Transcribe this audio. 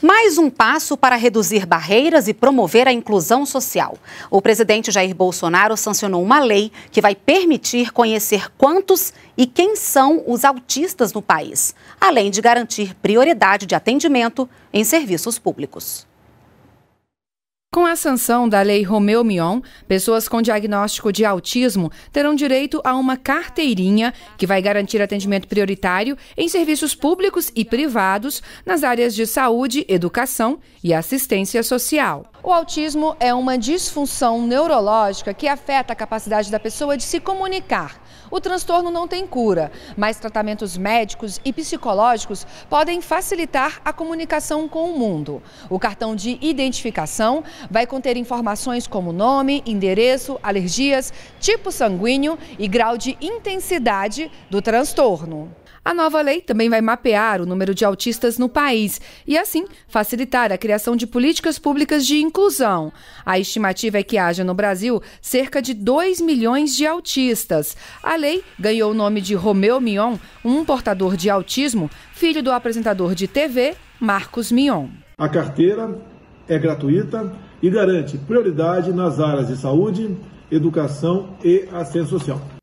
Mais um passo para reduzir barreiras e promover a inclusão social. O presidente Jair Bolsonaro sancionou uma lei que vai permitir conhecer quantos e quem são os autistas no país, além de garantir prioridade de atendimento em serviços públicos. Com a sanção da Lei Romeu Mion, pessoas com diagnóstico de autismo terão direito a uma carteirinha que vai garantir atendimento prioritário em serviços públicos e privados nas áreas de saúde, educação e assistência social. O autismo é uma disfunção neurológica que afeta a capacidade da pessoa de se comunicar. O transtorno não tem cura, mas tratamentos médicos e psicológicos podem facilitar a comunicação com o mundo. O cartão de identificação vai conter informações como nome, endereço, alergias, tipo sanguíneo e grau de intensidade do transtorno. A nova lei também vai mapear o número de autistas no país e, assim, facilitar a criação de políticas públicas de inclusão. A estimativa é que haja no Brasil cerca de 2 milhões de autistas. A lei ganhou o nome de Romeu Mion, um portador de autismo, filho do apresentador de TV, Marcos Mion. A carteira é gratuita e garante prioridade nas áreas de saúde, educação e assistência social.